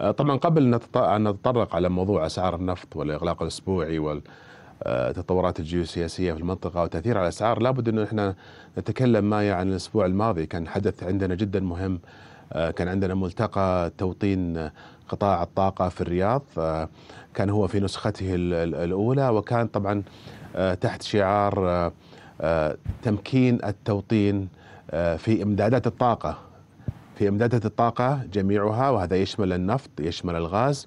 آه، طبعا قبل ان نتطرق على موضوع اسعار النفط والاغلاق الاسبوعي والتطورات الجيوسياسيه في المنطقه وتاثير على الاسعار لابد انه احنا نتكلم ما عن يعني الاسبوع الماضي كان حدث عندنا جدا مهم آه، كان عندنا ملتقى توطين قطاع الطاقه في الرياض آه، كان هو في نسخته الاولى وكان طبعا تحت شعار تمكين التوطين في امدادات الطاقه في امدادات الطاقه جميعها وهذا يشمل النفط يشمل الغاز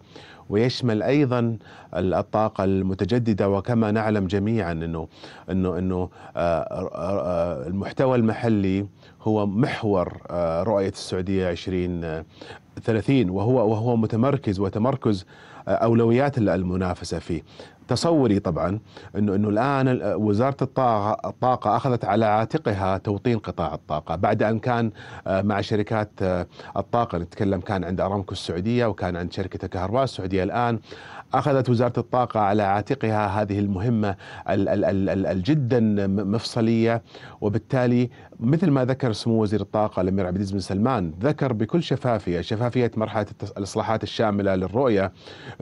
ويشمل ايضا الطاقه المتجدده وكما نعلم جميعا انه انه انه آه، آه، آه، المحتوى المحلي هو محور رؤيه السعوديه 2030 وهو وهو متمركز وتمركز اولويات المنافسه فيه تصوري طبعا انه انه الان وزاره الطاقه الطاقه اخذت على عاتقها توطين قطاع الطاقه بعد ان كان آه، مع شركات آه، الطاقه نتكلم كان عند ارامكو السعوديه وكان عند شركه الكهرباء السعوديه الان أخذت وزارة الطاقة على عاتقها هذه المهمة الجدا مفصلية وبالتالي مثل ما ذكر سمو وزير الطاقة الأمير عبد العزيز بن سلمان ذكر بكل شفافية شفافية مرحلة الإصلاحات الشاملة للرؤية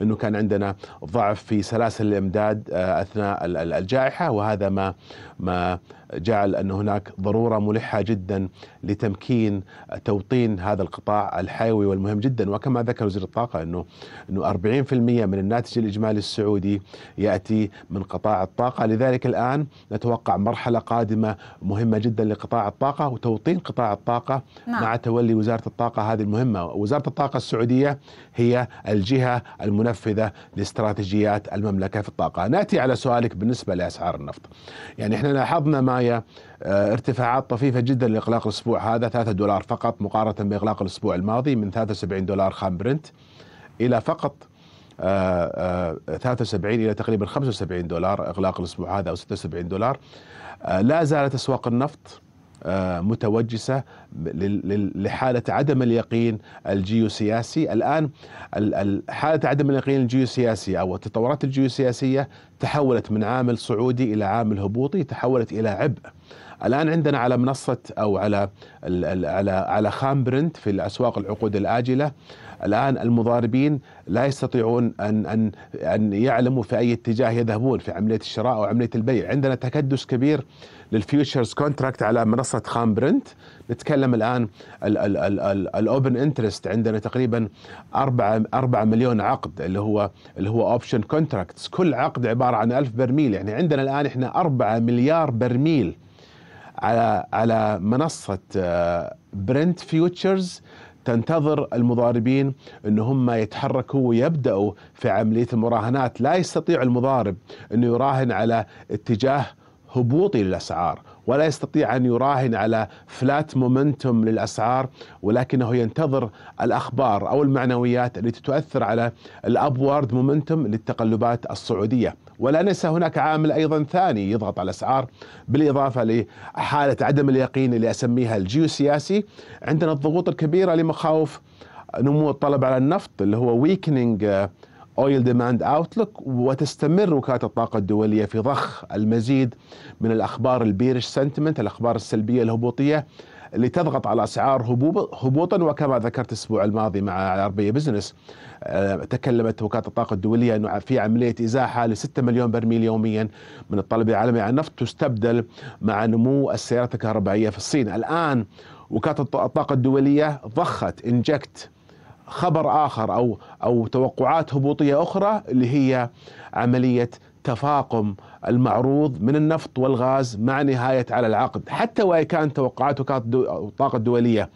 أنه كان عندنا ضعف في سلاسل الإمداد آه، أثناء الجائحة وهذا ما ما جعل أن هناك ضرورة ملحة جدا لتمكين توطين هذا القطاع الحيوي والمهم جدا وكما ذكر وزير الطاقة أنه أنه 40% من الناتج الإجمالي السعودي يأتي من قطاع الطاقة لذلك الآن نتوقع مرحلة قادمة مهمة جدا لقطاع الطاقة وتوطين قطاع الطاقة نعم. مع تولي وزارة الطاقة هذه المهمة وزارة الطاقة السعودية هي الجهة المنفذة لاستراتيجيات المملكة في الطاقة نأتي على سؤالك بالنسبة لأسعار النفط يعني احنا لاحظنا ما الصناعيه آه، ارتفاعات طفيفه جدا لاغلاق الاسبوع هذا 3 دولار فقط مقارنه باغلاق الاسبوع الماضي من 73 دولار خام برنت الى فقط 73 آه، آه، الى تقريبا 75 دولار اغلاق الاسبوع هذا او 76 دولار لا زالت اسواق النفط آه، متوجسه لحاله عدم اليقين الجيوسياسي، الان حاله عدم اليقين الجيوسياسي او التطورات الجيوسياسيه تحولت من عامل صعودي الى عامل هبوطي، تحولت الى عبء الان عندنا على منصه او على على على خام برنت في الاسواق العقود الاجله الان المضاربين لا يستطيعون ان ان ان يعلموا في اي اتجاه يذهبون في عمليه الشراء او عمليه البيع، عندنا تكدس كبير للفيوتشرز كونتراكت على منصه خام برنت، نتكلم الان الاوبن انترست عندنا تقريبا 4 4 مليون عقد اللي هو اللي هو اوبشن كونتراكتس، كل عقد عباره عن 1000 برميل، يعني عندنا الان احنا 4 مليار برميل على على منصه برنت آه، فيوتشرز تنتظر المضاربين ان هم يتحركوا ويبداوا في عمليه المراهنات، لا يستطيع المضارب انه يراهن على اتجاه هبوطي للاسعار ولا يستطيع أن يراهن على فلات مومنتوم للأسعار ولكنه ينتظر الأخبار أو المعنويات التي تؤثر على الأبوارد مومنتوم للتقلبات الصعودية ولا ننسى هناك عامل أيضا ثاني يضغط على الأسعار بالإضافة لحالة عدم اليقين اللي أسميها الجيوسياسي عندنا الضغوط الكبيرة لمخاوف نمو الطلب على النفط اللي هو ويكنينج اويل ديماند اوتلوك وتستمر وكاله الطاقه الدوليه في ضخ المزيد من الاخبار البيرش سنتمنت الاخبار السلبيه الهبوطيه اللي تضغط على اسعار هبوطا وكما ذكرت الاسبوع الماضي مع عربيه بزنس آه، تكلمت وكاله الطاقه الدوليه انه في عمليه ازاحه ل 6 مليون برميل يوميا من الطلب العالمي على النفط تستبدل مع نمو السيارات الكهربائيه في الصين الان وكاله الطاقه الدوليه ضخت انجكت خبر اخر او او توقعات هبوطيه اخرى اللي هي عمليه تفاقم المعروض من النفط والغاز مع نهايه على العقد حتى وان كانت توقعات وكاله الطاقه الدوليه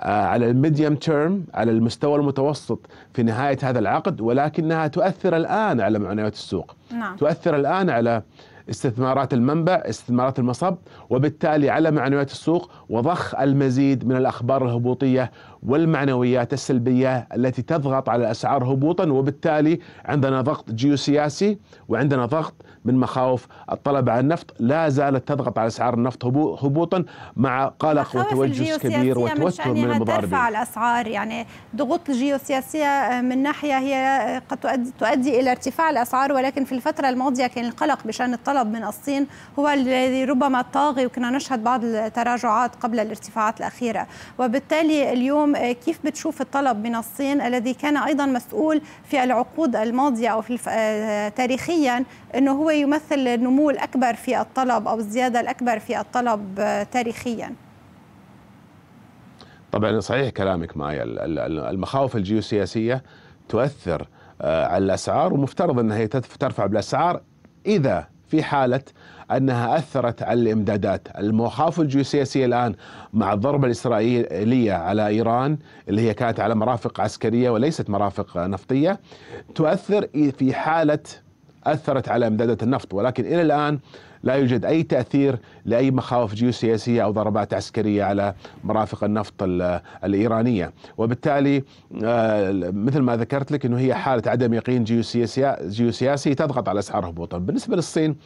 آه، على الميديم تيرم على المستوى المتوسط في نهايه هذا العقد ولكنها تؤثر الان على معنويات السوق نعم. تؤثر الان على استثمارات المنبع استثمارات المصب وبالتالي على معنويات السوق وضخ المزيد من الأخبار الهبوطية والمعنويات السلبية التي تضغط على الأسعار هبوطا وبالتالي عندنا ضغط جيوسياسي وعندنا ضغط من مخاوف الطلب على النفط لا زالت تضغط على أسعار النفط هبوطا مع قلق وتوجس كبير وتوتر من, المضاربين ترفع الأسعار يعني ضغوط الجيوسياسية من ناحية هي قد تؤدي, تؤدي إلى ارتفاع الأسعار ولكن في الفترة الماضية كان القلق بشأن الطلب من الصين هو الذي ربما طاغي وكنا نشهد بعض التراجعات قبل الارتفاعات الأخيرة وبالتالي اليوم اليوم آه، كيف بتشوف الطلب من الصين الذي كان أيضا مسؤول في العقود الماضية أو في آه، تاريخيا أنه هو يمثل النمو الأكبر في الطلب أو الزيادة الأكبر في الطلب آه، تاريخيا طبعا صحيح كلامك مايا المخاوف الجيوسياسية تؤثر على الأسعار ومفترض أنها ترفع بالأسعار إذا في حالة أنها أثرت على الإمدادات المخاوف الجيوسياسية الآن مع الضربة الإسرائيلية على إيران اللي هي كانت على مرافق عسكرية وليست مرافق نفطية تؤثر في حالة أثرت على إمدادات النفط ولكن إلى الآن لا يوجد أي تأثير لأي مخاوف جيوسياسية أو ضربات عسكرية على مرافق النفط الإيرانية وبالتالي آه، مثل ما ذكرت لك أنه هي حالة عدم يقين جيوسياسي تضغط على أسعار هبوطا بالنسبة للصين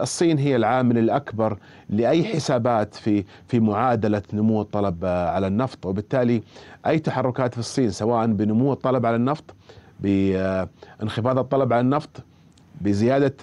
الصين هي العامل الأكبر لأي حسابات في في معادلة نمو الطلب آه، على النفط وبالتالي أي تحركات في الصين سواء بنمو الطلب على النفط بانخفاض الطلب على النفط بزيادة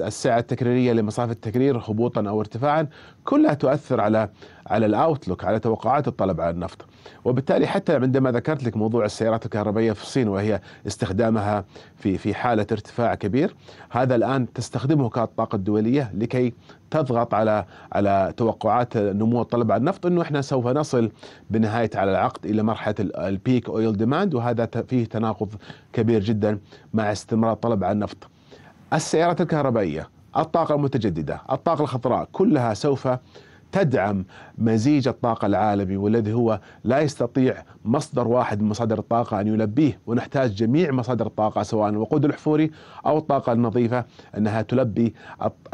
السعة التكريرية لمصافي التكرير هبوطا أو ارتفاعا كلها تؤثر على على الاوتلوك على توقعات الطلب على النفط وبالتالي حتى عندما ذكرت لك موضوع السيارات الكهربائيه في الصين وهي استخدامها في في حاله ارتفاع كبير هذا الان تستخدمه كالطاقه الدوليه لكي تضغط على على توقعات نمو الطلب على النفط انه احنا سوف نصل بنهايه على العقد الى مرحله البيك اويل ديماند وهذا فيه تناقض كبير جدا مع استمرار الطلب على النفط. السيارات الكهربائيه، الطاقه المتجدده، الطاقه الخضراء كلها سوف تدعم مزيج الطاقة العالمي والذي هو لا يستطيع مصدر واحد من مصادر الطاقة أن يلبيه ونحتاج جميع مصادر الطاقة سواء الوقود الأحفوري أو الطاقة النظيفة أنها تلبي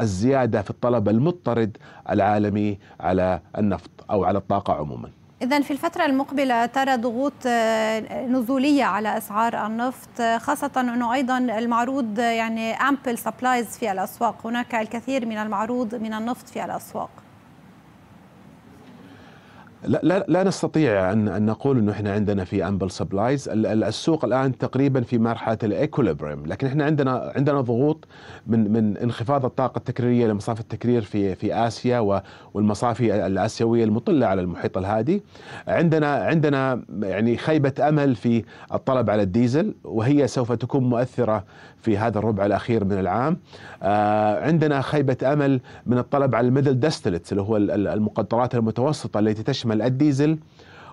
الزيادة في الطلب المضطرد العالمي على النفط أو على الطاقة عموماً إذا في الفترة المقبلة ترى ضغوط آه، نزولية على أسعار النفط آه، خاصة أنه أيضا المعروض آه، يعني أمبل سبلايز في الأسواق هناك الكثير من المعروض من النفط في الأسواق لا, لا, لا نستطيع أن, أن نقول أنه إحنا عندنا في أمبل سبلايز السوق الآن تقريبا في مرحلة الإيكوليبريم لكن إحنا عندنا عندنا ضغوط من من انخفاض الطاقة التكريرية لمصافي التكرير في في آسيا والمصافي الآسيوية المطلة على المحيط الهادي عندنا عندنا يعني خيبة أمل في الطلب على الديزل وهي سوف تكون مؤثرة في هذا الربع الأخير من العام آه، عندنا خيبة أمل من الطلب على الميدل ديستلتس اللي هو المقدرات المتوسطة التي تشمل تشمل الديزل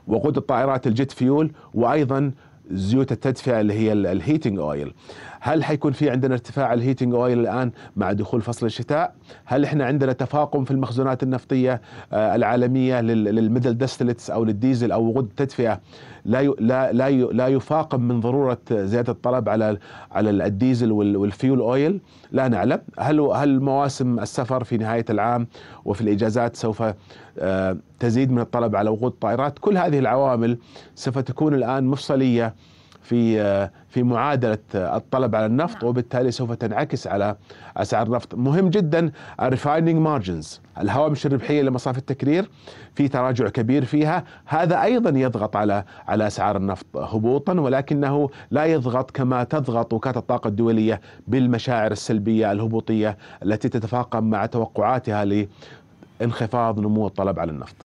وقود الطائرات الجيت فيول وايضا زيوت التدفئه اللي هي الهيتنج اويل هل حيكون في عندنا ارتفاع الهيتنج اويل الان مع دخول فصل الشتاء هل احنا عندنا تفاقم في المخزونات النفطيه آه، العالميه للميدل دستلتس او للديزل او وقود التدفئه لا لا لا لا يفاقم من ضروره زياده الطلب على على الديزل والفيول اويل لا نعلم هل هل مواسم السفر في نهايه العام وفي الاجازات سوف آه، تزيد من الطلب على وقود طائرات كل هذه العوامل سوف تكون الآن مفصلية في في معادله الطلب على النفط نعم. وبالتالي سوف تنعكس على اسعار النفط، مهم جدا الريفايننج مارجنز، الهوامش الربحيه لمصافي التكرير في تراجع كبير فيها، هذا ايضا يضغط على على اسعار النفط هبوطا ولكنه لا يضغط كما تضغط وكاله الطاقه الدوليه بالمشاعر السلبيه الهبوطيه التي تتفاقم مع توقعاتها لانخفاض نمو الطلب على النفط.